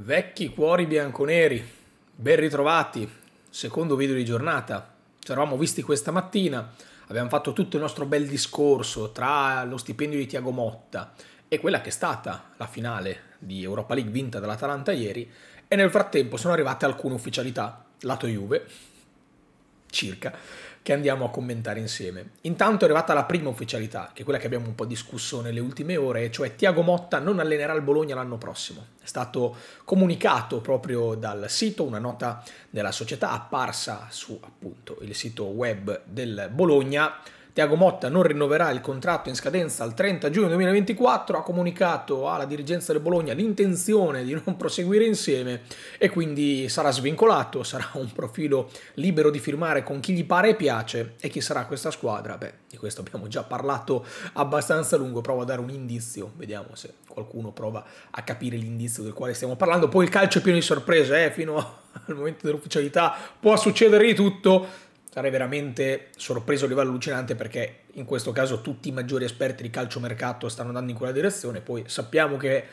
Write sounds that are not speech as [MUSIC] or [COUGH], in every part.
Vecchi cuori bianconeri, ben ritrovati, secondo video di giornata. Ci eravamo visti questa mattina, abbiamo fatto tutto il nostro bel discorso tra lo stipendio di Tiago Motta e quella che è stata la finale di Europa League vinta dall'Atalanta ieri e nel frattempo sono arrivate alcune ufficialità, lato Juve, circa che andiamo a commentare insieme. Intanto è arrivata la prima ufficialità, che è quella che abbiamo un po' discusso nelle ultime ore, cioè Tiago Motta non allenerà il Bologna l'anno prossimo. È stato comunicato proprio dal sito, una nota della società apparsa su appunto il sito web del Bologna, Tiago Motta non rinnoverà il contratto in scadenza al 30 giugno 2024, ha comunicato alla dirigenza del Bologna l'intenzione di non proseguire insieme e quindi sarà svincolato, sarà un profilo libero di firmare con chi gli pare e piace e chi sarà questa squadra? Beh, di questo abbiamo già parlato abbastanza a lungo, provo a dare un indizio, vediamo se qualcuno prova a capire l'indizio del quale stiamo parlando, poi il calcio è pieno di sorprese, eh? fino al momento dell'ufficialità può succedere di tutto sarei veramente sorpreso a livello allucinante perché in questo caso tutti i maggiori esperti di calciomercato stanno andando in quella direzione, poi sappiamo che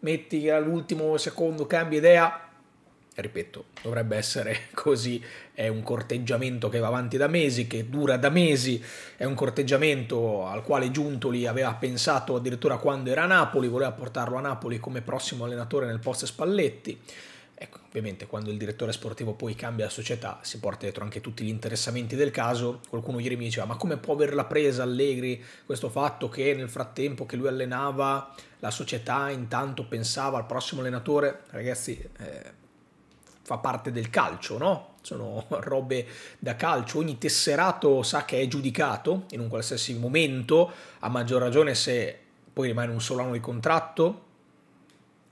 metti che all'ultimo secondo cambia idea, ripeto, dovrebbe essere [LAUGHS] così, è un corteggiamento che va avanti da mesi, che dura da mesi, è un corteggiamento al quale Giuntoli aveva pensato addirittura quando era a Napoli, voleva portarlo a Napoli come prossimo allenatore nel post Spalletti, Ecco, ovviamente quando il direttore sportivo poi cambia la società si porta dietro anche tutti gli interessamenti del caso. Qualcuno ieri mi diceva ma come può averla presa Allegri questo fatto che nel frattempo che lui allenava la società intanto pensava al prossimo allenatore? Ragazzi, eh, fa parte del calcio, no? Sono [LAUGHS] robe da calcio, ogni tesserato sa che è giudicato in un qualsiasi momento, a maggior ragione se poi rimane un solo anno di contratto,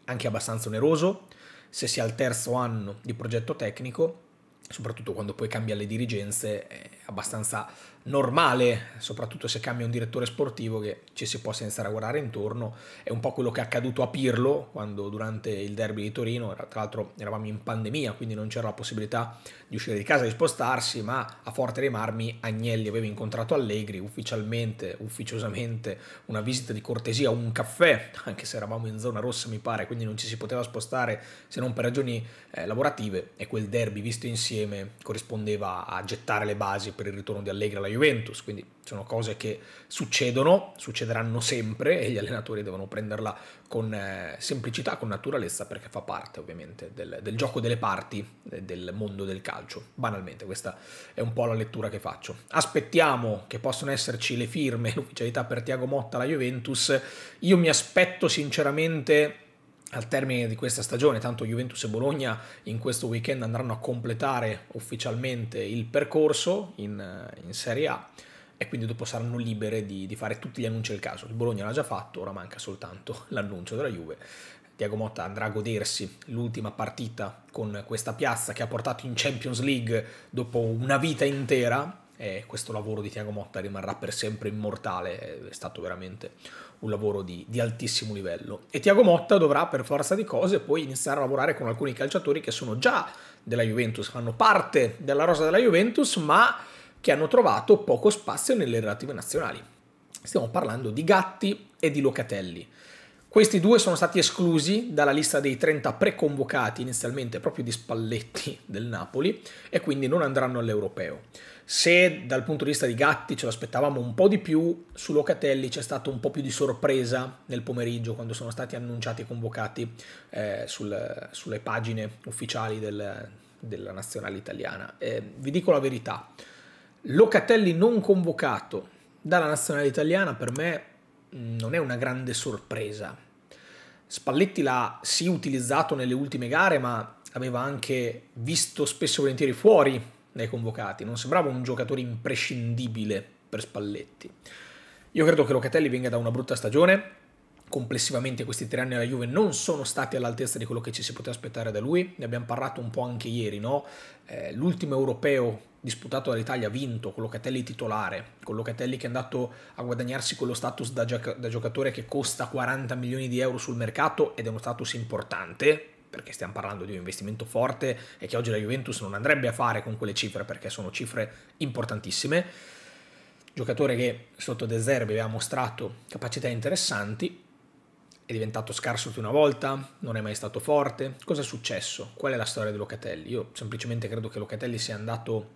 anche abbastanza oneroso se si è al terzo anno di progetto tecnico, soprattutto quando poi cambia le dirigenze, è abbastanza normale, soprattutto se cambia un direttore sportivo, che ci si possa iniziare a guardare intorno. È un po' quello che è accaduto a Pirlo quando durante il derby di Torino, tra l'altro eravamo in pandemia, quindi non c'era la possibilità di uscire di casa, e di spostarsi, ma a forte dei marmi Agnelli aveva incontrato Allegri ufficialmente, ufficiosamente, una visita di cortesia, un caffè, anche se eravamo in zona rossa mi pare, quindi non ci si poteva spostare se non per ragioni eh, lavorative e quel derby visto insieme corrispondeva a gettare le basi per il ritorno di Allegri alla Juventus, quindi sono cose che succedono, succederanno sempre e gli allenatori devono prenderla con eh, semplicità, con naturalezza, perché fa parte ovviamente del, del gioco delle parti eh, del mondo del calcio. Banalmente, questa è un po' la lettura che faccio. Aspettiamo che possano esserci le firme, [LAUGHS] l'ufficialità per Tiago Motta alla Juventus. Io mi aspetto sinceramente al termine di questa stagione, tanto Juventus e Bologna in questo weekend andranno a completare ufficialmente il percorso in, in Serie A e quindi dopo saranno libere di, di, fare tutti gli annunci del caso. Il Bologna l'ha già fatto, ora manca soltanto [LAUGHS] l'annuncio della Juve. Tiago Motta andrà a godersi l'ultima partita con questa piazza che ha portato in Champions League dopo una vita intera eh, questo lavoro di Tiago Motta rimarrà per sempre immortale, è stato veramente un lavoro di, di, altissimo livello. E Tiago Motta dovrà per forza di cose poi iniziare a lavorare con alcuni calciatori che sono già della Juventus, fanno parte della rosa della Juventus, ma che hanno trovato poco spazio nelle relative nazionali. Stiamo parlando di Gatti e di Locatelli. Questi due sono stati esclusi dalla lista dei 30 preconvocati inizialmente proprio di Spalletti del Napoli e quindi non andranno all'Europeo. Se dal punto di vista di Gatti ce l'aspettavamo un po' di più, su Locatelli c'è stato un po' più di sorpresa nel pomeriggio quando sono stati annunciati i convocati eh, sul, sulle pagine ufficiali del, della nazionale italiana. Eh, vi dico la verità, Locatelli non convocato dalla nazionale italiana per me non è una grande sorpresa. Spalletti l'ha sì utilizzato nelle ultime gare, ma aveva anche visto spesso e volentieri fuori dai convocati. Non sembrava un giocatore imprescindibile per Spalletti. Io credo che Locatelli venga da una brutta stagione, complessivamente questi tre anni alla Juve non sono stati all'altezza di quello che ci si poteva aspettare da lui, ne abbiamo parlato un po' anche ieri, no? eh, l'ultimo europeo disputato dall'Italia ha vinto, con Locatelli titolare, con Locatelli che è andato a guadagnarsi quello status da, gioc- da giocatore che costa 40 milioni di euro sul mercato ed è uno status importante, perché stiamo parlando di un investimento forte e che oggi la Juventus non andrebbe a fare con quelle cifre perché sono cifre importantissime. Giocatore che sotto De Zerbi aveva mostrato capacità interessanti, è diventato scarso più una volta? Non è mai stato forte? Cosa è successo? Qual è la storia di Locatelli? Io semplicemente credo che Locatelli sia andato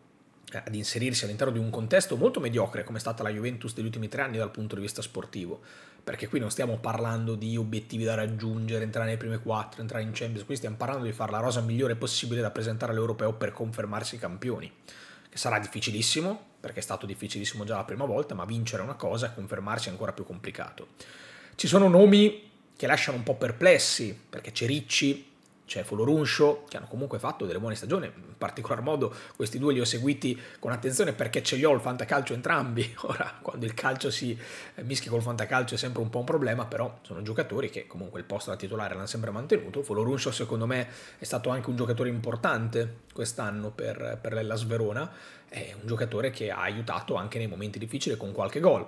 eh, ad inserirsi all'interno di un contesto molto mediocre come è stata la Juventus degli ultimi tre anni dal punto di vista sportivo, perché qui non stiamo parlando di obiettivi da raggiungere, entrare nei primi quattro, entrare in Champions, qui stiamo parlando di fare la rosa migliore possibile da presentare all'Europeo per confermarsi campioni, che sarà difficilissimo, perché è stato difficilissimo già la prima volta, ma vincere una cosa, confermarsi è ancora più complicato. Ci sono nomi che lasciano un po' perplessi, perché c'è Ricci, c'è Foloruncio, che hanno comunque fatto delle buone stagioni, in particolar modo questi due li ho seguiti con attenzione perché ce li ho il fantacalcio entrambi, [LAUGHS] ora quando il calcio si eh, mischia col fantacalcio è sempre un po' un problema, però sono giocatori che comunque il posto da titolare l'hanno sempre mantenuto, Foloruncio secondo me è stato anche un giocatore importante quest'anno per, per l'Ellas Verona, è un giocatore che ha aiutato anche nei momenti difficili con qualche gol,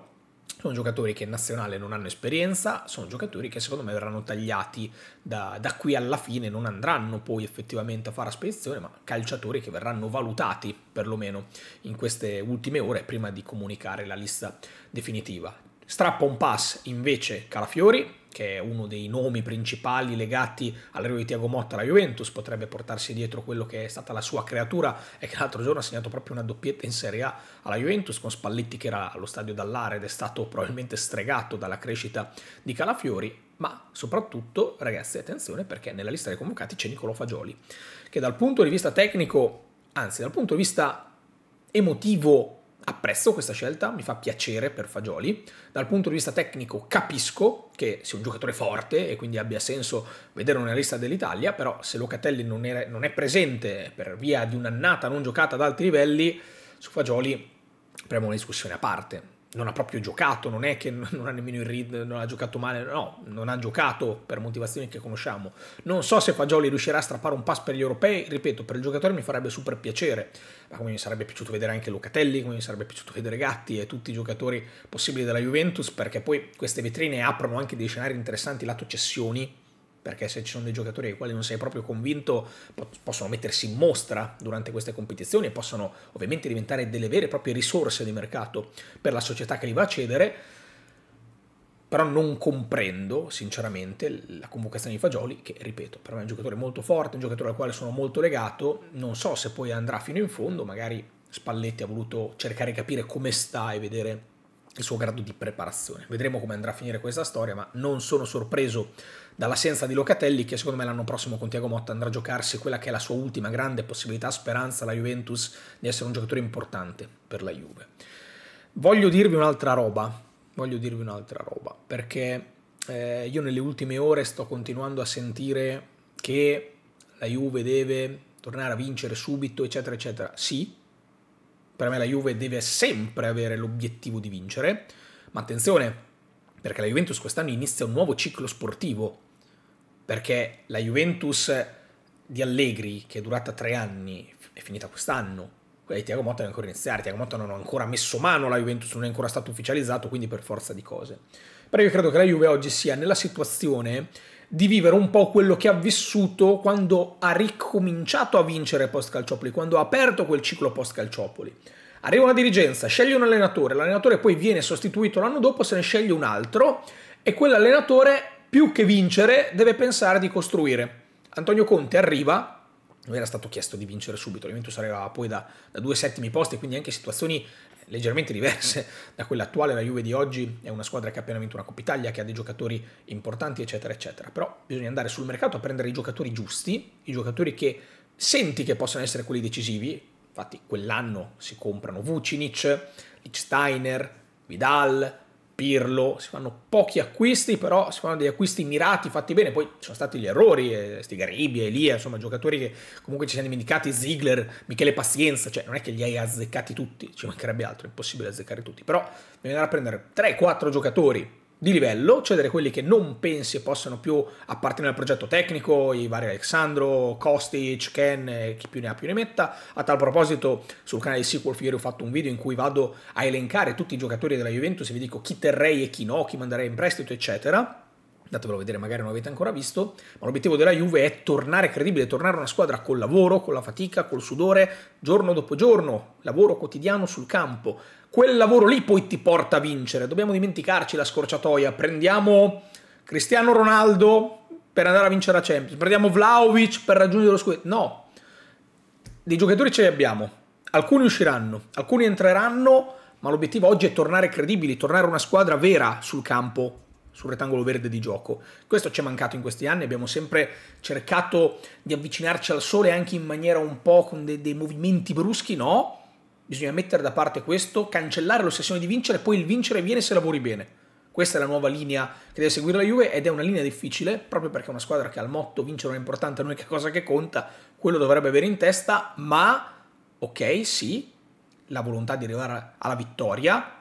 sono giocatori che in nazionale non hanno esperienza, sono giocatori che secondo me verranno tagliati da, da qui alla fine, non andranno poi effettivamente a fare a spedizione, ma calciatori che verranno valutati perlomeno in queste ultime ore prima di comunicare la lista definitiva. Strappa un pass invece Calafiori, che è uno dei nomi principali legati all'arrivo di Tiago Motta alla Juventus, potrebbe portarsi dietro quello che è stata la sua creatura e che l'altro giorno ha segnato proprio una doppietta in Serie A alla Juventus con Spalletti che era allo stadio dall'area ed è stato probabilmente stregato dalla crescita di Calafiori, ma soprattutto ragazzi attenzione perché nella lista dei convocati c'è Nicolo Fagioli, che dal punto di vista tecnico, anzi dal punto di vista emotivo apprezzo questa scelta, mi fa piacere per Fagioli. Dal punto di vista tecnico capisco che sia un giocatore forte e quindi abbia senso vederlo nella lista dell'Italia, però se Locatelli non è, non è presente per via di un'annata non giocata ad alti livelli, su Fagioli apriamo una discussione a parte non ha proprio giocato, non è che non ha nemmeno il read, non ha giocato male, no, non ha giocato per motivazioni che conosciamo. Non so se Fagioli riuscirà a strappare un pass per gli europei, ripeto, per il giocatore mi farebbe super piacere, ma come mi sarebbe piaciuto vedere anche Locatelli, come mi sarebbe piaciuto vedere Gatti e tutti i giocatori possibili della Juventus, perché poi queste vetrine aprono anche dei scenari interessanti lato cessioni, perché se ci sono dei giocatori ai quali non sei proprio convinto possono mettersi in mostra durante queste competizioni e possono ovviamente diventare delle vere e proprie risorse di mercato per la società che li va a cedere, però non comprendo sinceramente la convocazione di Fagioli, che ripeto, per me è un giocatore molto forte, un giocatore al quale sono molto legato, non so se poi andrà fino in fondo, magari Spalletti ha voluto cercare di capire come sta e vedere il suo grado di preparazione. Vedremo come andrà a finire questa storia, ma non sono sorpreso dall'assenza di Locatelli che secondo me l'anno prossimo con Tiago Motta andrà a giocarsi quella che è la sua ultima grande possibilità, speranza la Juventus di essere un giocatore importante per la Juve. Voglio dirvi un'altra roba, voglio dirvi un'altra roba, perché eh, io nelle ultime ore sto continuando a sentire che la Juve deve tornare a vincere subito, eccetera, eccetera. Sì, per me la Juve deve sempre avere l'obiettivo di vincere, ma attenzione, perché la Juventus quest'anno inizia un nuovo ciclo sportivo, perché la Juventus di Allegri, che è durata tre anni, è finita quest'anno, quindi Tiago Motta deve ancora iniziare, Tiago Motta non ha ancora messo mano alla Juventus, non è ancora stato ufficializzato, quindi per forza di cose. Però io credo che la Juve oggi sia nella situazione di vivere un po' quello che ha vissuto quando ha ricominciato a vincere post Calciopoli, quando ha aperto quel ciclo post Calciopoli. Arriva una dirigenza, sceglie un allenatore, l'allenatore poi viene sostituito l'anno dopo, se ne sceglie un altro e quell'allenatore più che vincere deve pensare di costruire. Antonio Conte arriva, non era stato chiesto di vincere subito, l'Eventus arrivava poi da, da, due settimi posti, quindi anche situazioni leggermente diverse da quella attuale, la Juve di oggi è una squadra che ha appena vinto una Coppa Italia, che ha dei giocatori importanti, eccetera, eccetera. Però bisogna andare sul mercato a prendere i giocatori giusti, i giocatori che senti che possano essere quelli decisivi. Infatti quell'anno si comprano Vucinic, Lichsteiner, Vidal, Pirlo, si fanno pochi acquisti, però si fanno degli acquisti mirati, fatti bene, poi ci sono stati gli errori, eh, Stigaribia, Elia, insomma giocatori che comunque ci siamo dimenticati, Ziegler, Michele Pazienza, cioè non è che li hai azzeccati tutti, ci mancherebbe altro, è impossibile azzeccare tutti, però bisognerà prendere 3-4 giocatori di livello, cedere cioè quelli che non pensi possano più appartenere al progetto tecnico, i vari Alexandro, Kostic, Ken, chi più ne ha più ne metta. A tal proposito, sul canale di Sequel ieri ho fatto un video in cui vado a elencare tutti i giocatori della Juventus e vi dico chi terrei e chi no, chi manderei in prestito, eccetera andatevelo a vedere, magari non l'avete ancora visto, ma l'obiettivo della Juve è tornare credibile, tornare una squadra col lavoro, con la fatica, col sudore, giorno dopo giorno, lavoro quotidiano sul campo. Quel lavoro lì poi ti porta a vincere, dobbiamo dimenticarci la scorciatoia, prendiamo Cristiano Ronaldo per andare a vincere la Champions, prendiamo Vlaovic per raggiungere lo squadro. no. Dei giocatori ce li abbiamo, alcuni usciranno, alcuni entreranno, ma l'obiettivo oggi è tornare credibili, tornare una squadra vera sul campo, sul rettangolo verde di gioco. Questo ci è mancato in questi anni, abbiamo sempre cercato di avvicinarci al sole anche in maniera un po' con dei, dei movimenti bruschi, no? Bisogna mettere da parte questo, cancellare l'ossessione di vincere, poi il vincere viene se lavori bene. Questa è la nuova linea che deve seguire la Juve ed è una linea difficile proprio perché è una squadra che ha il motto vincere non è importante, non è che cosa che conta, quello dovrebbe avere in testa, ma ok, sì, la volontà di arrivare alla vittoria,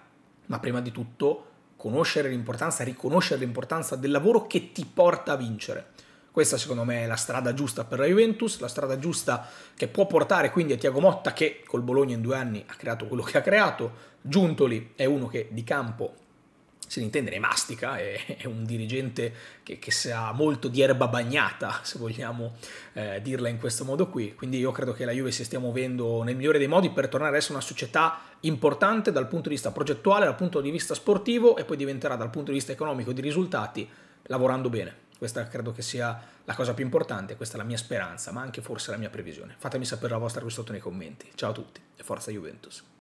ma prima di tutto conoscere l'importanza, riconoscere l'importanza del lavoro che ti porta a vincere. Questa secondo me è la strada giusta per la Juventus, la strada giusta che può portare quindi a Tiago Motta che col Bologna in due anni ha creato quello che ha creato, Giuntoli è uno che di campo se ne intende, ne mastica, è, è un dirigente che, che, sa molto di erba bagnata, se vogliamo eh, dirla in questo modo qui. Quindi io credo che la Juve si stia muovendo nel migliore dei modi per tornare ad essere una società importante dal punto di vista progettuale, dal punto di vista sportivo e poi diventerà dal punto di vista economico di risultati lavorando bene. Questa credo che sia la cosa più importante, questa è la mia speranza, ma anche forse la mia previsione. Fatemi sapere la vostra qui sotto nei commenti. Ciao a tutti e forza Juventus.